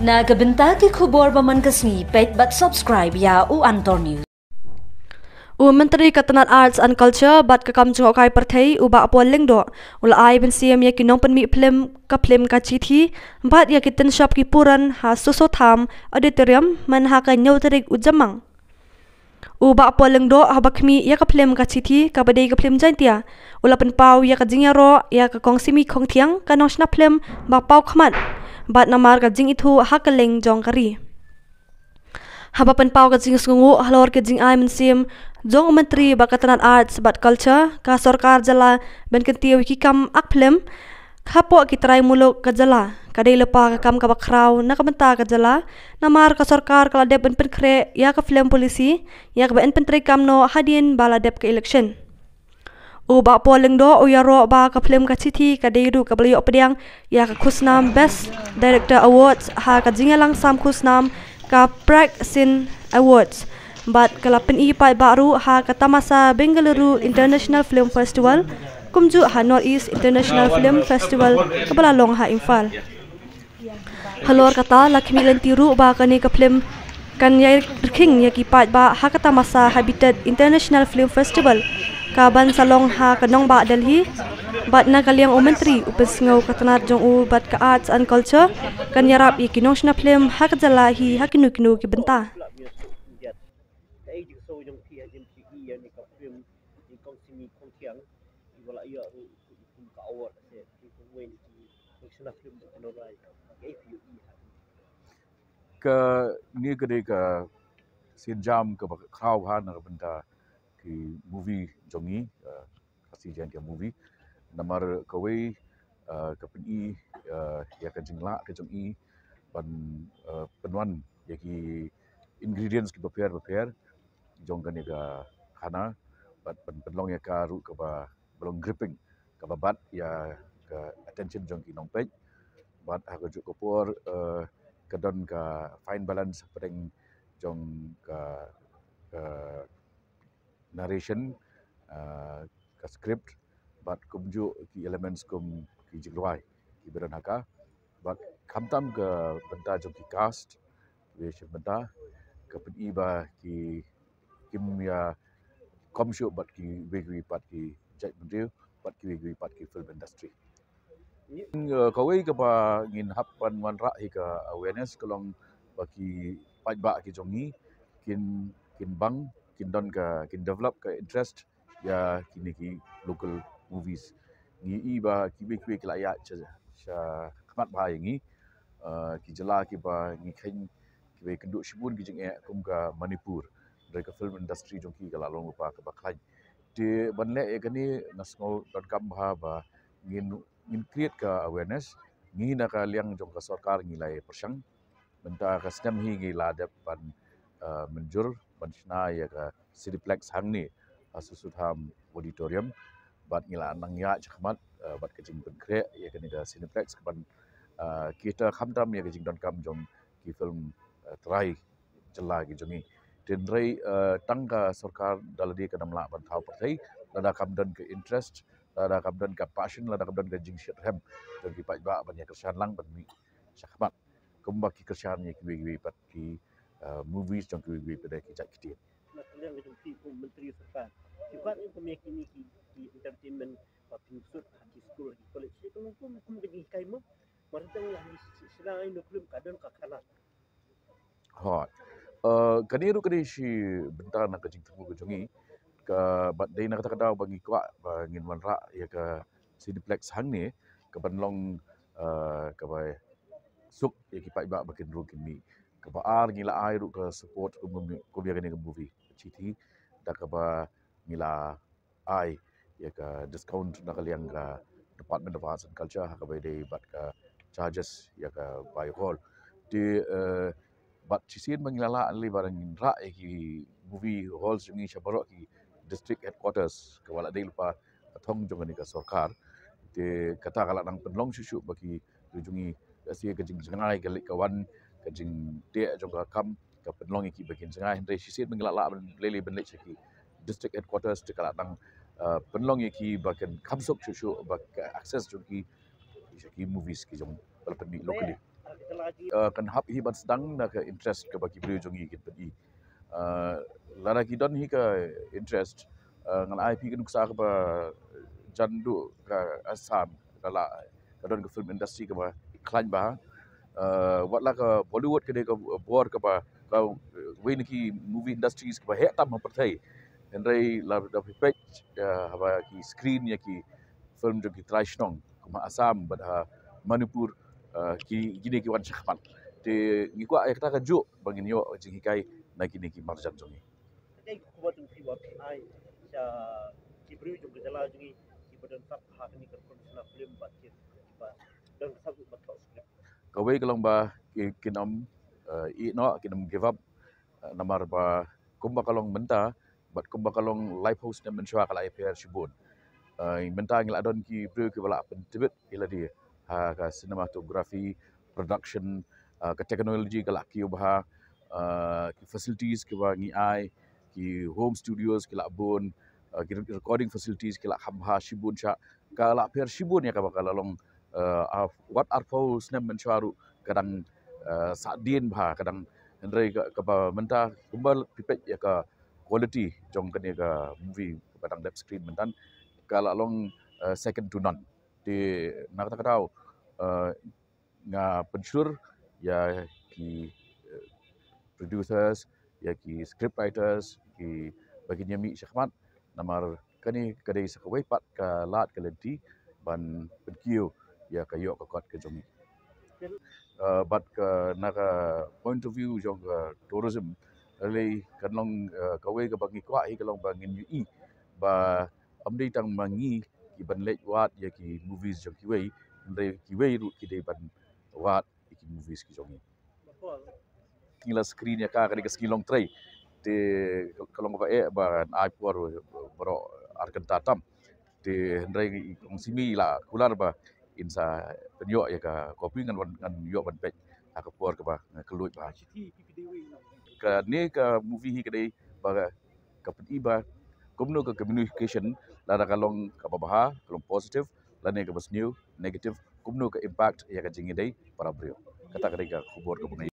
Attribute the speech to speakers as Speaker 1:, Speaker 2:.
Speaker 1: Na kabinta ki kubor baman kasni pet bat subscribe ya u Antonio. news. U Menteri Ketenat Arts and Culture bat kekam cungok kai pertai u bak apuan ling do. Ula ai bin siam ya kinong penmi plim ka plim ka citi. Bat ya kitin shop ki puran ha susu tham auditorium man ha ka nyautarik u jamang. U bak apuan ling do ha bakmi ya ka plim ka citi ka badai ka plim jantia. Ula penpau ya ka jingya ro ya ka kongsimi kong tiang ka nosh na pau kamat. ya ka jingya ro ya ka kongsimi kong tiang ka nosh na plim bak pau kamat bat namar ka jing ithu hak leng jong kari haba pen pau ka jing sungu halor ka jing ai men sim jong menteri ba katanan arts bat culture ka sarkar jala ben ken tiwi ki kam ak phlem khapo ki trai muluk ka jala ka dei lepa ka kam ka bakrau na ka menta ka jala namar ka sarkar ka la dep ben pen kre ya ka phlem policy ya ka ben pen tri kam no hadin bala dep ka election อุบะปอลึงโดอุยารอบากับเพลมกัชิทีกัดีดูกับเลยอปเดียงอยากคุสนามเบสดีเรคเตอร์อวอร์ดหากจิงเงลังซามคุสนามกับแพร็กซินอวอร์ดบัดกลับเป็นอีพายบารุหากตามาซาเบงกลรูอินเตอร์เนชั่นแนลฟิล์มเฟสติวัลคุมจูฮานอร์อีสอินเตอร์เนชั่นแนลฟิล์มเฟสติวัลกับลาลองหาอินฟัลฮัลโหลกตาลักมิลันติรูบากันีกับเพลมกันยายริงยากีปัดบาฮากตามาซาฮับิเต็ดอินเตอร์เนชั่นแนลฟิล์มเฟสติวัล kaban salong ha kanong ba dalhi bat na kaliang umentri upes ngau katanat jong u bat ka arts and culture kan yarap ikinong sna plem hak jala hi hakinu kinu ki benta
Speaker 2: ke ni gede ke sinjam ke khau ha na benta ki movie jongi pasti uh, jangan dia movie nama kawe uh, ka pin i ya ka jingla ka jong pan panwan ya ki ingredients ki prepare prepare jong kan ga nega khana pat pan long ya ka ru ka ba belong gripping ka ba bat ya ka attention jong ki nong pe bat ha ga ju ko por ka uh, don ka fine balance pereng jong ka narration uh, script but kum ju ki elements kum ki jigluai ki beran haka but khamtam ka benta jo ki cast we shi benta ka pen iba ki kim ya kom shu but ki wegui pat ki jet bendil but ki wegui pat ki film industry ing uh, ka wei ka ba ngin hap pan wan ra hi ka awareness kalong ba ki pat ba ki jongi kin kin bang kindon ka kin develop ka interest ya kini ki local movies ni i ba ki be kwe kla ya cha cha khmat ba yi ni ki jala ki ba ni khain ki be kdu shibun ki jing e kum ka manipur dre ka film industry jong ki kala long pa ka ba khlai te banle e gani nasmo.com ba ba ni ni create ka awareness ni na ka liang jong ka sarkar ni lai persang menta ka stem hi ngi la de pan eh, menjur Manchina yang eh, Cityplex Hamni Asusudham uh, Auditorium buat ngila anang ya cakmat uh, buat kencing bengkre ya kan ada Cityplex kapan uh, kita hamdam ya kencing don kam jom ki film terai jela ki jomi tenrei tangga sorkar dalam dia kena melak bantau pertai lada kam don ke interest lada kam don ke passion lada kam don ke jing shit ham jom pak ba banyak kesian lang bermi cakmat kembali kesiannya kiri-kiri pergi Uh, movies yang kita beri pada kita kita.
Speaker 1: Macam macam tipu menteri sekarang. Sifat yang kami kini di di sekolah di kolej. Saya kena pun macam kena ikai mu. Macam yang ini belum kadang kakalan.
Speaker 2: Hot. Kini ru si bentar nak kencing tu kencingi. Dari nak kata-kata bagi kuat bagi menerak ya ke Cineplex hang ni ke penlong uh, ke bay suk ya kita iba bakin ru kini ကပအားငိလာအိုင်ရုကစပေါ့တ်ကမကိုဗီရနေကမူဗီအချီတီဒါကပငိလာအိုင်ယကဒစကောင့်နကလျံကဒီပတ်မန့်ဒဗာစန်ကလ်ချာဟကဘေဒီဘတ်ကချာဂျက်စ်ယကဘိုင်ဟောလ်ဒီအဘတ်ချီစင်မငိလာလာအလီဘာရင်ရာအကြီးမူဗီဟောလ်စငိချဘရော့ကီဒစ်စထရစ်ဟက်ကွာတာစ်ကဝလာဒေလ်ပါအထုံးဂျုံကနီကစော်ကာဒီကတာကလာနံပန်လုံရှူရှူဘကီဂျူဂျူငီအစီအကကြင်စငိုင်းကလိကဝမ်း ke jing dia jong ka kam ka penlong iki bagin sengai hendre sisit mengelak la lele benlek seki district headquarters de kala dang eh, penlong iki bagin kam sok chu chu bak jong ki seki movies ki jong pelpen ni locally eh, kan hap hi ban sedang na ka interest ka bagi bri jong iki pedi eh, lara ki don hi ka interest ngal ip ki nuksa ka jandu ka asam kala kadon ke film industry ke ba klan ba buatlah uh, ke Bollywood ke dia ke buat ke apa uh, ke we ni movie industries ke apa hek tak mempercayai dan dari lah dah pipet uh, apa ki screen ya ki film jo ki trash nong kuma asam pada Manipur ki gini ki wan cakapan ni ngiku ayah kita kaju bagi yo jengi kai nak gini ki marjan jongi
Speaker 1: ini kuat untuk buat ai ya ki beri jo gejala jongi ki badan tak hak ni kerpun sana film dan sabu batok script
Speaker 2: kawai kalong ba kinom uh, eh, i no kinom give up eh, namar ba kumba kalong menta but kumba kalong life host nem menchwa kala ipr shibun uh, eh, menta ngil adon ki pre ki bala pen tibet ila di ha ka cinematography production uh, ka technology kala ki ubha ki facilities ki ba ai ki home studios kila bun ki recording facilities kila hamha shibun cha kala pr shibun ya ka bakal uh, what are foes nem mencaru kadang uh, sadin bha kadang hendrai ka ke, ba menta kumbal pipet ya ka quality jong kene ka movie kadang left screen mentan kala long uh, second to none di nak tak tahu uh, nga pensur ya ki uh, producers ya ki script writers ki bagi nyami syahmat namar kene kadai sakwai pat ka lat kalenti ban pedkiu ya ka yok ka kat ke jong uh, but ka na ka point of view jong tourism le uh, ka long ka we ka bangi kwa i ka long bangi ni i ba amri tang mangi ki ban le wat ya ki movies jong ki we re ki we ru ki de ban wat ki movies ki jong ni la screen ya ka ka ni ka skill long try te ka long ba e ba ai puar uh, bro arkan tatam te hendrai ngi simi la kular ba ินซาเป็นยอะยังก็กบิ้งกันวันกันยอะมันเป็ดอากระปัวกับมาคลุยปลาชิ
Speaker 1: ที่พีพีดีวี
Speaker 2: กับนี่กับมูฟี่ฮีกันได้บางกับเป็นอีบะกุมนู้กับคอมมิวนิเคชันแล้วถ้ากลงกับบ้าๆกลงโพซิทีฟแล้วนี่กับเป็นนิวเนกาทีฟกุมนู้กับอิมแพคยังกันจริงๆได้ปาราบริโอกระตากระดิกกับขบวนกับมึง